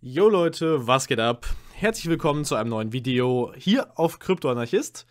Jo Leute, was geht ab? Herzlich willkommen zu einem neuen Video hier auf Kryptoanarchist.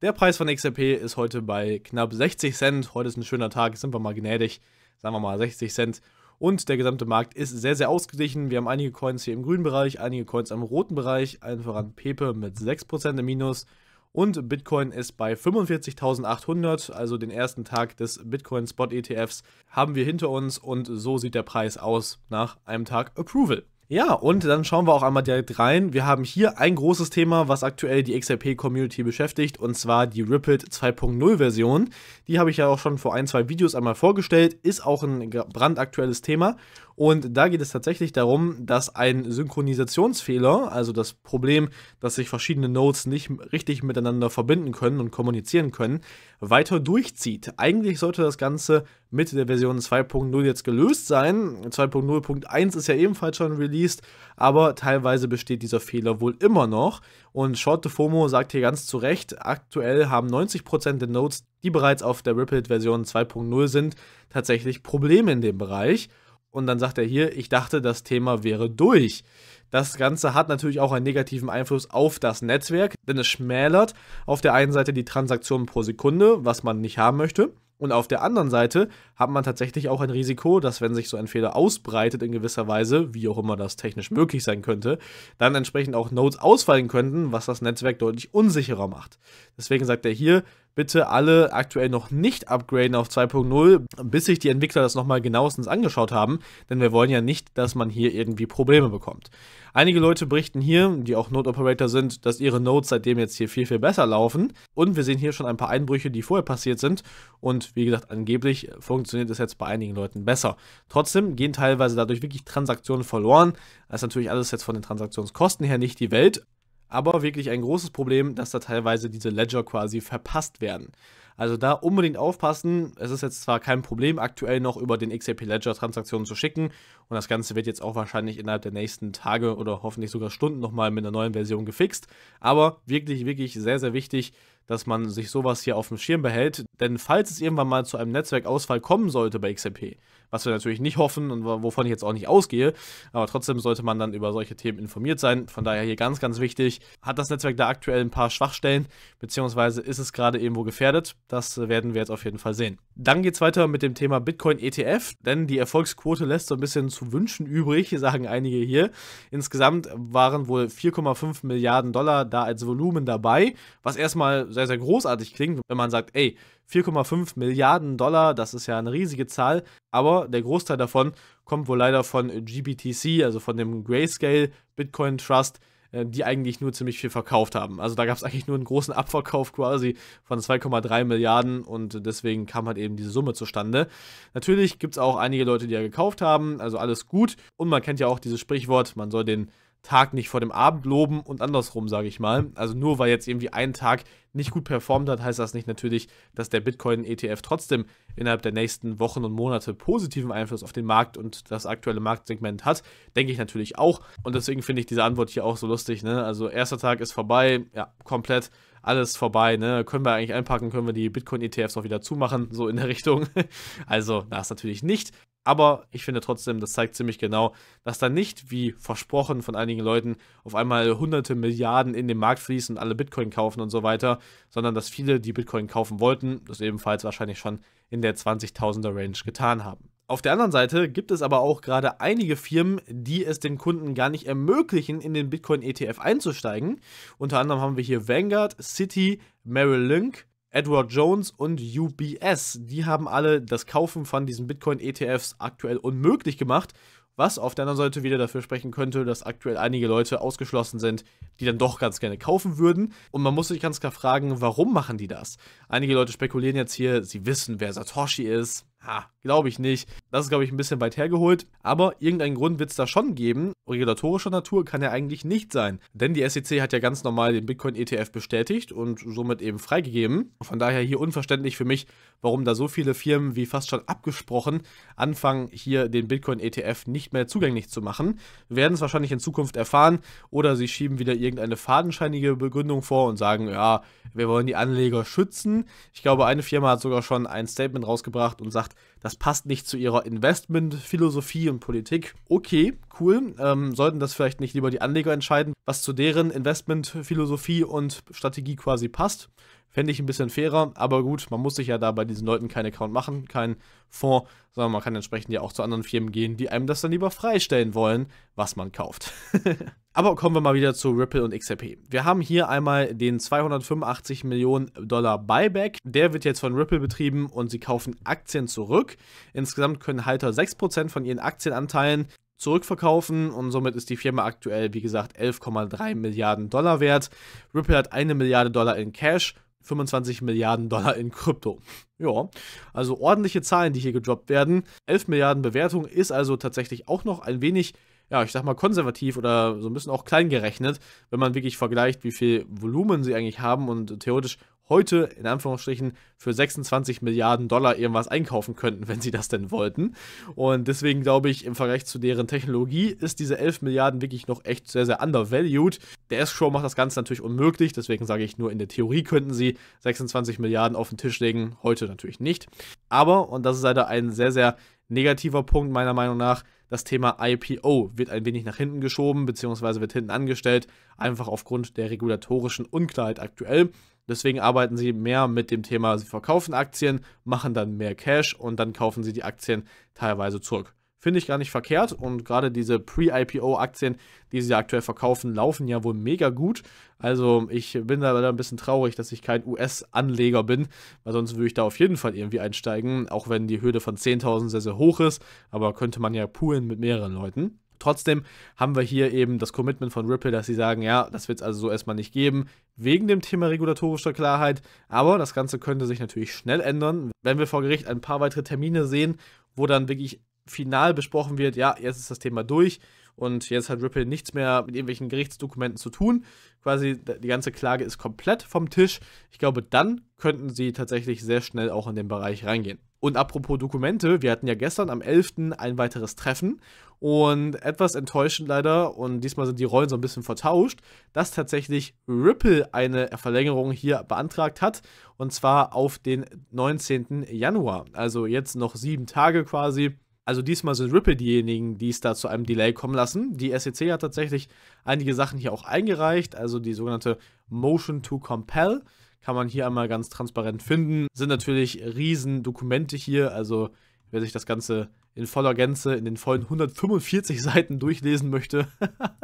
Der Preis von XRP ist heute bei knapp 60 Cent. Heute ist ein schöner Tag, sind wir mal gnädig. Sagen wir mal 60 Cent. Und der gesamte Markt ist sehr, sehr ausgeglichen. Wir haben einige Coins hier im grünen Bereich, einige Coins im roten Bereich. Allen voran Pepe mit 6% im Minus. Und Bitcoin ist bei 45.800, also den ersten Tag des Bitcoin Spot ETFs, haben wir hinter uns. Und so sieht der Preis aus nach einem Tag Approval. Ja, und dann schauen wir auch einmal direkt rein. Wir haben hier ein großes Thema, was aktuell die XRP-Community beschäftigt, und zwar die Rippled 2.0-Version. Die habe ich ja auch schon vor ein, zwei Videos einmal vorgestellt, ist auch ein brandaktuelles Thema. Und da geht es tatsächlich darum, dass ein Synchronisationsfehler, also das Problem, dass sich verschiedene Nodes nicht richtig miteinander verbinden können und kommunizieren können, weiter durchzieht. Eigentlich sollte das Ganze mit der Version 2.0 jetzt gelöst sein. 2.0.1 ist ja ebenfalls schon released, aber teilweise besteht dieser Fehler wohl immer noch. Und Short FOMO sagt hier ganz zu Recht, aktuell haben 90% der Nodes, die bereits auf der Rippled Version 2.0 sind, tatsächlich Probleme in dem Bereich. Und dann sagt er hier, ich dachte, das Thema wäre durch. Das Ganze hat natürlich auch einen negativen Einfluss auf das Netzwerk, denn es schmälert auf der einen Seite die Transaktionen pro Sekunde, was man nicht haben möchte. Und auf der anderen Seite hat man tatsächlich auch ein Risiko, dass wenn sich so ein Fehler ausbreitet in gewisser Weise, wie auch immer das technisch möglich sein könnte, dann entsprechend auch Nodes ausfallen könnten, was das Netzwerk deutlich unsicherer macht. Deswegen sagt er hier, bitte alle aktuell noch nicht upgraden auf 2.0, bis sich die Entwickler das nochmal genauestens angeschaut haben, denn wir wollen ja nicht, dass man hier irgendwie Probleme bekommt. Einige Leute berichten hier, die auch Node Operator sind, dass ihre Nodes seitdem jetzt hier viel, viel besser laufen und wir sehen hier schon ein paar Einbrüche, die vorher passiert sind und wie gesagt, angeblich funktioniert es jetzt bei einigen Leuten besser. Trotzdem gehen teilweise dadurch wirklich Transaktionen verloren, das ist natürlich alles jetzt von den Transaktionskosten her nicht die Welt, aber wirklich ein großes Problem, dass da teilweise diese Ledger quasi verpasst werden. Also da unbedingt aufpassen. Es ist jetzt zwar kein Problem, aktuell noch über den XRP Ledger Transaktionen zu schicken und das Ganze wird jetzt auch wahrscheinlich innerhalb der nächsten Tage oder hoffentlich sogar Stunden nochmal mit einer neuen Version gefixt. Aber wirklich, wirklich sehr, sehr wichtig, dass man sich sowas hier auf dem Schirm behält. Denn falls es irgendwann mal zu einem Netzwerkausfall kommen sollte bei XMP, was wir natürlich nicht hoffen und wovon ich jetzt auch nicht ausgehe, aber trotzdem sollte man dann über solche Themen informiert sein. Von daher hier ganz, ganz wichtig, hat das Netzwerk da aktuell ein paar Schwachstellen, beziehungsweise ist es gerade irgendwo gefährdet? Das äh, werden wir jetzt auf jeden Fall sehen. Dann geht es weiter mit dem Thema Bitcoin ETF, denn die Erfolgsquote lässt so ein bisschen zu wünschen übrig, sagen einige hier. Insgesamt waren wohl 4,5 Milliarden Dollar da als Volumen dabei, was erstmal sehr sehr, sehr großartig klingt, wenn man sagt, ey, 4,5 Milliarden Dollar, das ist ja eine riesige Zahl, aber der Großteil davon kommt wohl leider von GBTC, also von dem Grayscale Bitcoin Trust, äh, die eigentlich nur ziemlich viel verkauft haben. Also da gab es eigentlich nur einen großen Abverkauf quasi von 2,3 Milliarden und deswegen kam halt eben diese Summe zustande. Natürlich gibt es auch einige Leute, die ja gekauft haben, also alles gut. Und man kennt ja auch dieses Sprichwort, man soll den Tag nicht vor dem Abend loben und andersrum, sage ich mal. Also nur weil jetzt irgendwie ein Tag nicht gut performt hat, heißt das nicht natürlich, dass der Bitcoin-ETF trotzdem innerhalb der nächsten Wochen und Monate positiven Einfluss auf den Markt und das aktuelle Marktsegment hat. Denke ich natürlich auch. Und deswegen finde ich diese Antwort hier auch so lustig. Ne? Also erster Tag ist vorbei, ja, komplett alles vorbei, ne? Können wir eigentlich einpacken, können wir die Bitcoin-ETFs auch wieder zumachen, so in der Richtung. Also, das natürlich nicht. Aber ich finde trotzdem, das zeigt ziemlich genau, dass da nicht wie versprochen von einigen Leuten auf einmal hunderte Milliarden in den Markt fließen und alle Bitcoin kaufen und so weiter, sondern dass viele, die Bitcoin kaufen wollten, das ebenfalls wahrscheinlich schon in der 20.000er Range getan haben. Auf der anderen Seite gibt es aber auch gerade einige Firmen, die es den Kunden gar nicht ermöglichen, in den Bitcoin-ETF einzusteigen. Unter anderem haben wir hier Vanguard, City, Merrill Lynch, Edward Jones und UBS. Die haben alle das Kaufen von diesen Bitcoin-ETFs aktuell unmöglich gemacht, was auf der anderen Seite wieder dafür sprechen könnte, dass aktuell einige Leute ausgeschlossen sind, die dann doch ganz gerne kaufen würden. Und man muss sich ganz klar fragen, warum machen die das? Einige Leute spekulieren jetzt hier, sie wissen, wer Satoshi ist, Ha, glaube ich nicht. Das ist, glaube ich, ein bisschen weit hergeholt. Aber irgendeinen Grund wird es da schon geben. Regulatorischer Natur kann er eigentlich nicht sein. Denn die SEC hat ja ganz normal den Bitcoin-ETF bestätigt und somit eben freigegeben. Von daher hier unverständlich für mich, warum da so viele Firmen, wie fast schon abgesprochen, anfangen, hier den Bitcoin-ETF nicht mehr zugänglich zu machen. Wir werden es wahrscheinlich in Zukunft erfahren. Oder sie schieben wieder irgendeine fadenscheinige Begründung vor und sagen, ja, wir wollen die Anleger schützen. Ich glaube, eine Firma hat sogar schon ein Statement rausgebracht und sagt, das passt nicht zu ihrer Investmentphilosophie und Politik. Okay, cool. Ähm, sollten das vielleicht nicht lieber die Anleger entscheiden, was zu deren Investmentphilosophie und Strategie quasi passt? Fände ich ein bisschen fairer, aber gut, man muss sich ja da bei diesen Leuten keinen Account machen, keinen Fonds, sondern man kann entsprechend ja auch zu anderen Firmen gehen, die einem das dann lieber freistellen wollen, was man kauft. Aber kommen wir mal wieder zu Ripple und XRP. Wir haben hier einmal den 285 Millionen Dollar Buyback. Der wird jetzt von Ripple betrieben und sie kaufen Aktien zurück. Insgesamt können Halter 6% von ihren Aktienanteilen zurückverkaufen und somit ist die Firma aktuell, wie gesagt, 11,3 Milliarden Dollar wert. Ripple hat eine Milliarde Dollar in Cash, 25 Milliarden Dollar in Krypto. Ja, also ordentliche Zahlen, die hier gedroppt werden. 11 Milliarden Bewertung ist also tatsächlich auch noch ein wenig ja, ich sag mal, konservativ oder so ein bisschen auch klein gerechnet, wenn man wirklich vergleicht, wie viel Volumen sie eigentlich haben und theoretisch heute in Anführungsstrichen für 26 Milliarden Dollar irgendwas einkaufen könnten, wenn sie das denn wollten. Und deswegen glaube ich, im Vergleich zu deren Technologie ist diese 11 Milliarden wirklich noch echt sehr, sehr undervalued. Der S-Show macht das Ganze natürlich unmöglich, deswegen sage ich nur, in der Theorie könnten sie 26 Milliarden auf den Tisch legen, heute natürlich nicht. Aber, und das ist leider ein sehr, sehr negativer Punkt meiner Meinung nach, das Thema IPO wird ein wenig nach hinten geschoben beziehungsweise wird hinten angestellt, einfach aufgrund der regulatorischen Unklarheit aktuell. Deswegen arbeiten sie mehr mit dem Thema, sie verkaufen Aktien, machen dann mehr Cash und dann kaufen sie die Aktien teilweise zurück. Finde ich gar nicht verkehrt und gerade diese Pre-IPO-Aktien, die sie aktuell verkaufen, laufen ja wohl mega gut. Also ich bin da leider ein bisschen traurig, dass ich kein US-Anleger bin, weil sonst würde ich da auf jeden Fall irgendwie einsteigen, auch wenn die Hürde von 10.000 sehr, sehr hoch ist, aber könnte man ja poolen mit mehreren Leuten. Trotzdem haben wir hier eben das Commitment von Ripple, dass sie sagen, ja, das wird es also so erstmal nicht geben, wegen dem Thema regulatorischer Klarheit. Aber das Ganze könnte sich natürlich schnell ändern, wenn wir vor Gericht ein paar weitere Termine sehen, wo dann wirklich final besprochen wird, ja, jetzt ist das Thema durch und jetzt hat Ripple nichts mehr mit irgendwelchen Gerichtsdokumenten zu tun. Quasi die ganze Klage ist komplett vom Tisch. Ich glaube, dann könnten sie tatsächlich sehr schnell auch in den Bereich reingehen. Und apropos Dokumente, wir hatten ja gestern am 11. ein weiteres Treffen und etwas enttäuschend leider, und diesmal sind die Rollen so ein bisschen vertauscht, dass tatsächlich Ripple eine Verlängerung hier beantragt hat und zwar auf den 19. Januar. Also jetzt noch sieben Tage quasi also diesmal sind Ripple diejenigen, die es da zu einem Delay kommen lassen. Die SEC hat tatsächlich einige Sachen hier auch eingereicht, also die sogenannte Motion to Compel kann man hier einmal ganz transparent finden. Sind natürlich riesen Dokumente hier, also wer sich das Ganze in voller Gänze in den vollen 145 Seiten durchlesen möchte,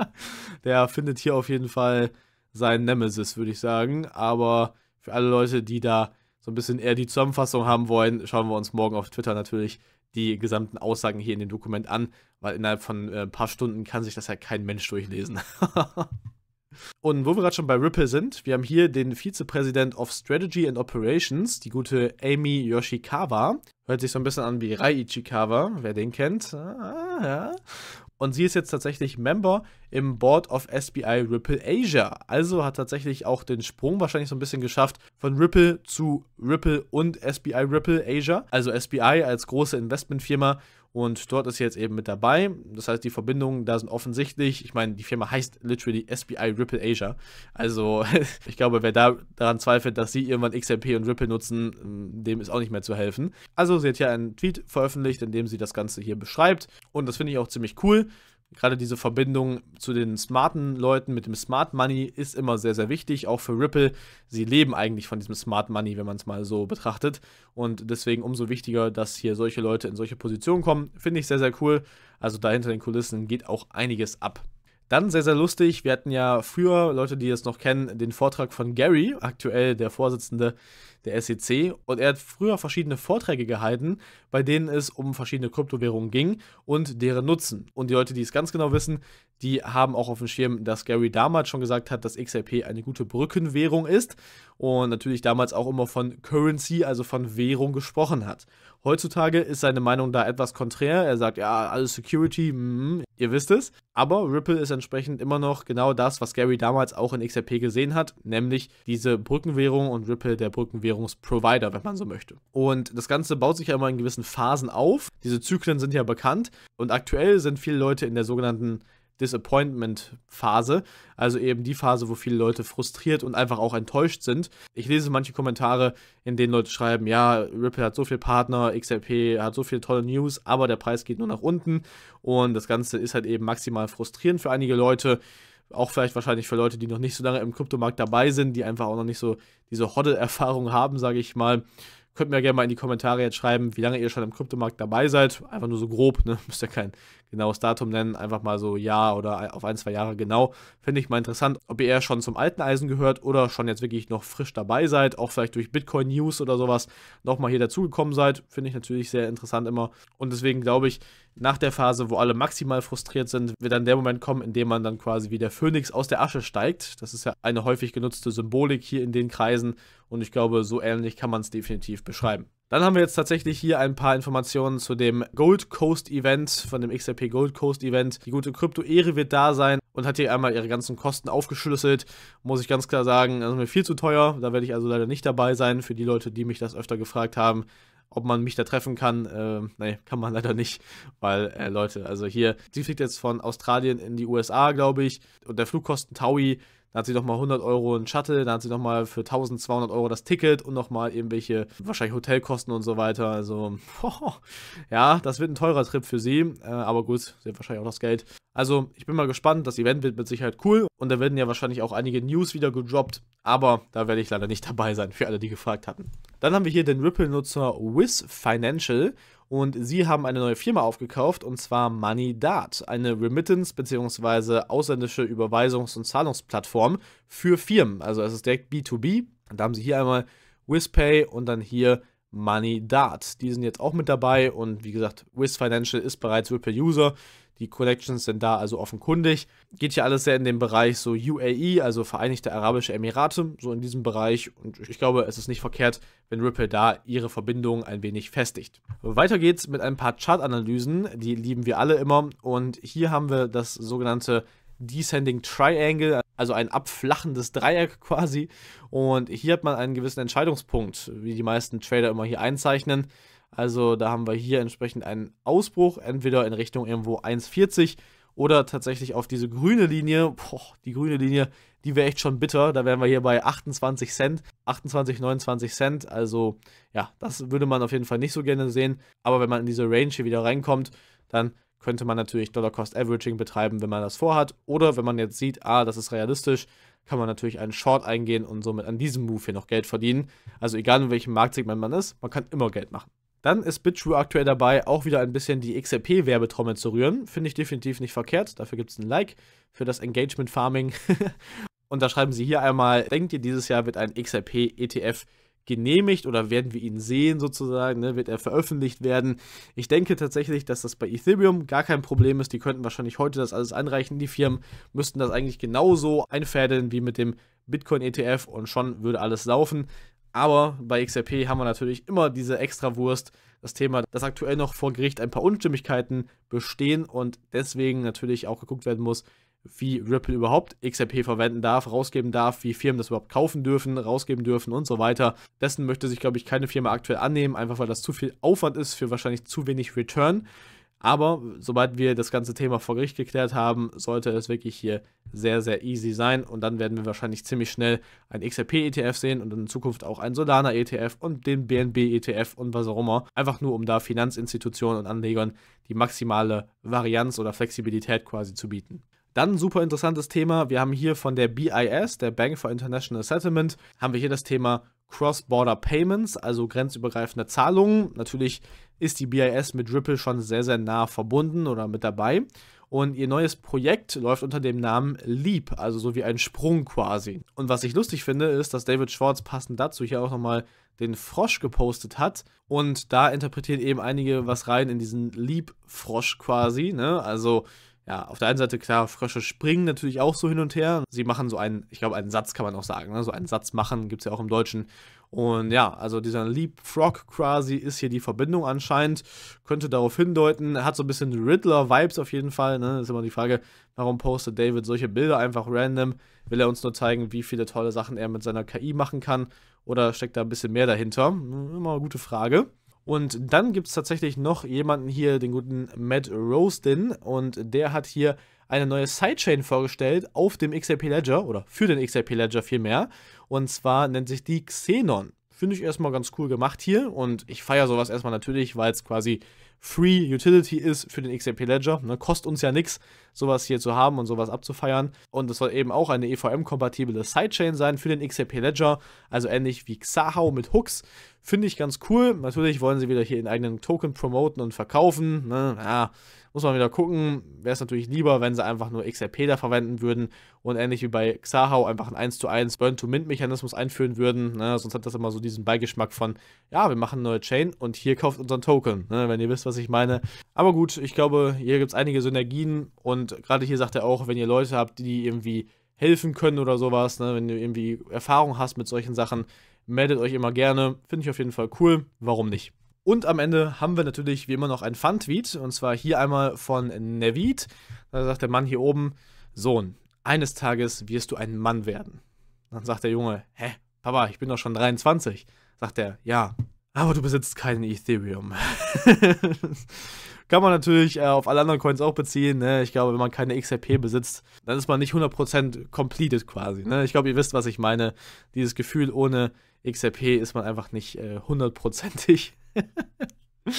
der findet hier auf jeden Fall seinen Nemesis, würde ich sagen. Aber für alle Leute, die da so ein bisschen eher die Zusammenfassung haben wollen, schauen wir uns morgen auf Twitter natürlich die gesamten Aussagen hier in dem Dokument an, weil innerhalb von äh, ein paar Stunden kann sich das ja halt kein Mensch durchlesen. Und wo wir gerade schon bei Ripple sind, wir haben hier den Vizepräsident of Strategy and Operations, die gute Amy Yoshikawa. Hört sich so ein bisschen an wie Rai Ichikawa, wer den kennt. Ah, ja. Und sie ist jetzt tatsächlich Member im Board of SBI Ripple Asia. Also hat tatsächlich auch den Sprung wahrscheinlich so ein bisschen geschafft von Ripple zu Ripple und SBI Ripple Asia. Also SBI als große Investmentfirma und dort ist sie jetzt eben mit dabei. Das heißt, die Verbindungen da sind offensichtlich. Ich meine, die Firma heißt literally SBI Ripple Asia. Also, ich glaube, wer da daran zweifelt, dass sie irgendwann XRP und Ripple nutzen, mm, dem ist auch nicht mehr zu helfen. Also, sie hat hier einen Tweet veröffentlicht, in dem sie das Ganze hier beschreibt. Und das finde ich auch ziemlich cool gerade diese Verbindung zu den smarten Leuten mit dem Smart Money ist immer sehr, sehr wichtig, auch für Ripple. Sie leben eigentlich von diesem Smart Money, wenn man es mal so betrachtet. Und deswegen umso wichtiger, dass hier solche Leute in solche Positionen kommen. Finde ich sehr, sehr cool. Also dahinter den Kulissen geht auch einiges ab. Dann sehr, sehr lustig, wir hatten ja früher, Leute, die es noch kennen, den Vortrag von Gary, aktuell der Vorsitzende der SEC, und er hat früher verschiedene Vorträge gehalten, bei denen es um verschiedene Kryptowährungen ging und deren Nutzen. Und die Leute, die es ganz genau wissen, die haben auch auf dem Schirm, dass Gary damals schon gesagt hat, dass XRP eine gute Brückenwährung ist und natürlich damals auch immer von Currency, also von Währung gesprochen hat. Heutzutage ist seine Meinung da etwas konträr. Er sagt, ja, alles Security, mm, ihr wisst es. Aber Ripple ist entsprechend immer noch genau das, was Gary damals auch in XRP gesehen hat, nämlich diese Brückenwährung und Ripple der Brückenwährung Versicherungsprovider, wenn man so möchte. Und das Ganze baut sich ja immer in gewissen Phasen auf. Diese Zyklen sind ja bekannt und aktuell sind viele Leute in der sogenannten Disappointment-Phase, also eben die Phase, wo viele Leute frustriert und einfach auch enttäuscht sind. Ich lese manche Kommentare, in denen Leute schreiben, ja, Ripple hat so viele Partner, XRP hat so viele tolle News, aber der Preis geht nur nach unten und das Ganze ist halt eben maximal frustrierend für einige Leute auch vielleicht wahrscheinlich für Leute, die noch nicht so lange im Kryptomarkt dabei sind, die einfach auch noch nicht so diese Hodl-Erfahrung haben, sage ich mal. Könnt mir gerne mal in die Kommentare jetzt schreiben, wie lange ihr schon im Kryptomarkt dabei seid. Einfach nur so grob, ne? Müsst ja kein, genaues Datum nennen, einfach mal so Jahr oder auf ein, zwei Jahre genau. Finde ich mal interessant, ob ihr eher schon zum alten Eisen gehört oder schon jetzt wirklich noch frisch dabei seid, auch vielleicht durch Bitcoin News oder sowas nochmal hier dazugekommen seid. Finde ich natürlich sehr interessant immer. Und deswegen glaube ich, nach der Phase, wo alle maximal frustriert sind, wird dann der Moment kommen, in dem man dann quasi wie der Phönix aus der Asche steigt. Das ist ja eine häufig genutzte Symbolik hier in den Kreisen und ich glaube, so ähnlich kann man es definitiv beschreiben. Dann haben wir jetzt tatsächlich hier ein paar Informationen zu dem Gold Coast Event, von dem XRP Gold Coast Event. Die gute Krypto-Ehre wird da sein und hat hier einmal ihre ganzen Kosten aufgeschlüsselt. Muss ich ganz klar sagen, das ist mir viel zu teuer. Da werde ich also leider nicht dabei sein. Für die Leute, die mich das öfter gefragt haben, ob man mich da treffen kann, äh, nee, kann man leider nicht, weil, äh, Leute, also hier, sie fliegt jetzt von Australien in die USA, glaube ich, und der Flugkosten Taui da hat sie nochmal 100 Euro ein Shuttle, da hat sie nochmal für 1200 Euro das Ticket und nochmal irgendwelche, wahrscheinlich Hotelkosten und so weiter. Also, oh, ja, das wird ein teurer Trip für sie, äh, aber gut, sie hat wahrscheinlich auch das Geld. Also, ich bin mal gespannt, das Event wird mit Sicherheit cool und da werden ja wahrscheinlich auch einige News wieder gedroppt, aber da werde ich leider nicht dabei sein, für alle, die gefragt hatten. Dann haben wir hier den Ripple-Nutzer Wiz Financial und sie haben eine neue Firma aufgekauft und zwar MoneyDart, eine Remittance- bzw. ausländische Überweisungs- und Zahlungsplattform für Firmen. Also es ist direkt B2B. Da haben sie hier einmal WizPay und dann hier Money Dart. Die sind jetzt auch mit dabei und wie gesagt, Wiz Financial ist bereits Ripple User. Die Collections sind da also offenkundig. Geht hier alles sehr in den Bereich so UAE, also Vereinigte Arabische Emirate, so in diesem Bereich. Und ich glaube, es ist nicht verkehrt, wenn Ripple da ihre Verbindung ein wenig festigt. Weiter geht's mit ein paar Chartanalysen. Die lieben wir alle immer. Und hier haben wir das sogenannte Descending Triangle, also ein abflachendes Dreieck quasi. Und hier hat man einen gewissen Entscheidungspunkt, wie die meisten Trader immer hier einzeichnen. Also da haben wir hier entsprechend einen Ausbruch, entweder in Richtung irgendwo 1,40 oder tatsächlich auf diese grüne Linie. Boah, die grüne Linie, die wäre echt schon bitter. Da wären wir hier bei 28 Cent, 28, 29 Cent. Also ja, das würde man auf jeden Fall nicht so gerne sehen. Aber wenn man in diese Range hier wieder reinkommt, dann könnte man natürlich Dollar-Cost-Averaging betreiben, wenn man das vorhat. Oder wenn man jetzt sieht, ah, das ist realistisch, kann man natürlich einen Short eingehen und somit an diesem Move hier noch Geld verdienen. Also egal in welchem Marktsegment man ist, man kann immer Geld machen. Dann ist BitTrue aktuell dabei, auch wieder ein bisschen die XRP-Werbetrommel zu rühren. Finde ich definitiv nicht verkehrt. Dafür gibt es ein Like für das Engagement Farming. und da schreiben sie hier einmal, denkt ihr, dieses Jahr wird ein XRP-ETF genehmigt oder werden wir ihn sehen sozusagen, ne? wird er veröffentlicht werden. Ich denke tatsächlich, dass das bei Ethereum gar kein Problem ist. Die könnten wahrscheinlich heute das alles einreichen. Die Firmen müssten das eigentlich genauso einfädeln wie mit dem Bitcoin-ETF und schon würde alles laufen. Aber bei XRP haben wir natürlich immer diese Extrawurst, das Thema, dass aktuell noch vor Gericht ein paar Unstimmigkeiten bestehen und deswegen natürlich auch geguckt werden muss, wie Ripple überhaupt XRP verwenden darf, rausgeben darf, wie Firmen das überhaupt kaufen dürfen, rausgeben dürfen und so weiter. Dessen möchte sich, glaube ich, keine Firma aktuell annehmen, einfach weil das zu viel Aufwand ist für wahrscheinlich zu wenig Return. Aber sobald wir das ganze Thema vor Gericht geklärt haben, sollte es wirklich hier sehr, sehr easy sein. Und dann werden wir wahrscheinlich ziemlich schnell ein XRP-ETF sehen und in Zukunft auch ein Solana-ETF und den BNB-ETF und was auch immer. Einfach nur, um da Finanzinstitutionen und Anlegern die maximale Varianz oder Flexibilität quasi zu bieten. Dann ein super interessantes Thema. Wir haben hier von der BIS, der Bank for International Settlement, haben wir hier das Thema Cross-Border Payments, also grenzübergreifende Zahlungen. Natürlich ist die BIS mit Ripple schon sehr, sehr nah verbunden oder mit dabei. Und ihr neues Projekt läuft unter dem Namen Leap, also so wie ein Sprung quasi. Und was ich lustig finde, ist, dass David Schwartz passend dazu hier auch nochmal den Frosch gepostet hat. Und da interpretieren eben einige was rein in diesen Leap-Frosch quasi. Ne? Also ja, auf der einen Seite, klar, Frösche springen natürlich auch so hin und her. Sie machen so einen, ich glaube, einen Satz kann man auch sagen, ne? so einen Satz machen gibt es ja auch im Deutschen. Und ja, also dieser Leapfrog quasi ist hier die Verbindung anscheinend, könnte darauf hindeuten, Er hat so ein bisschen Riddler-Vibes auf jeden Fall. Ne? Ist immer die Frage, warum postet David solche Bilder einfach random? Will er uns nur zeigen, wie viele tolle Sachen er mit seiner KI machen kann? Oder steckt da ein bisschen mehr dahinter? Hm, immer eine gute Frage. Und dann gibt es tatsächlich noch jemanden hier, den guten Matt Rosden. Und der hat hier eine neue Sidechain vorgestellt auf dem XRP Ledger oder für den XRP Ledger vielmehr. Und zwar nennt sich die Xenon. Finde ich erstmal ganz cool gemacht hier und ich feiere sowas erstmal natürlich, weil es quasi Free Utility ist für den XRP Ledger. Ne, kostet uns ja nichts, sowas hier zu haben und sowas abzufeiern. Und es soll eben auch eine EVM-kompatible Sidechain sein für den XRP Ledger, also ähnlich wie Xahau mit Hooks. Finde ich ganz cool. Natürlich wollen sie wieder hier ihren eigenen Token promoten und verkaufen. Ne? Ja, muss man wieder gucken. Wäre es natürlich lieber, wenn sie einfach nur XRP da verwenden würden und ähnlich wie bei Xahao einfach einen 1 zu 1 Burn-to-Mint-Mechanismus einführen würden. Ne? Sonst hat das immer so diesen Beigeschmack von, ja, wir machen eine neue Chain und hier kauft unseren Token, ne? wenn ihr wisst, was ich meine. Aber gut, ich glaube, hier gibt es einige Synergien und gerade hier sagt er auch, wenn ihr Leute habt, die irgendwie helfen können oder sowas, ne? wenn du irgendwie Erfahrung hast mit solchen Sachen, Meldet euch immer gerne. Finde ich auf jeden Fall cool. Warum nicht? Und am Ende haben wir natürlich wie immer noch ein Fun-Tweet. Und zwar hier einmal von Nevid. Da sagt der Mann hier oben: Sohn, eines Tages wirst du ein Mann werden. Dann sagt der Junge: Hä, Papa, ich bin doch schon 23. Sagt er: Ja, aber du besitzt keinen Ethereum. Kann man natürlich äh, auf alle anderen Coins auch beziehen. Ne? Ich glaube, wenn man keine XRP besitzt, dann ist man nicht 100% completed quasi. Ne? Ich glaube, ihr wisst, was ich meine. Dieses Gefühl ohne XRP ist man einfach nicht äh, hundertprozentig. Äh,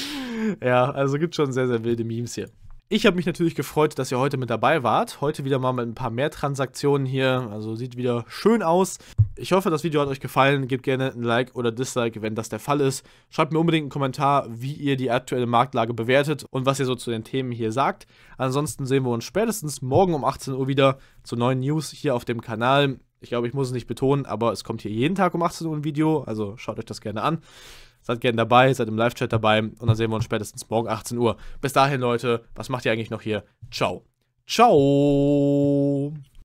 ja, also gibt schon sehr, sehr wilde Memes hier. Ich habe mich natürlich gefreut, dass ihr heute mit dabei wart. Heute wieder mal mit ein paar mehr Transaktionen hier. Also sieht wieder schön aus. Ich hoffe, das Video hat euch gefallen. Gebt gerne ein Like oder Dislike, wenn das der Fall ist. Schreibt mir unbedingt einen Kommentar, wie ihr die aktuelle Marktlage bewertet und was ihr so zu den Themen hier sagt. Ansonsten sehen wir uns spätestens morgen um 18 Uhr wieder zu neuen News hier auf dem Kanal. Ich glaube, ich muss es nicht betonen, aber es kommt hier jeden Tag um 18 Uhr ein Video, also schaut euch das gerne an. Seid gerne dabei, seid im Live-Chat dabei und dann sehen wir uns spätestens morgen 18 Uhr. Bis dahin, Leute, was macht ihr eigentlich noch hier? Ciao. Ciao.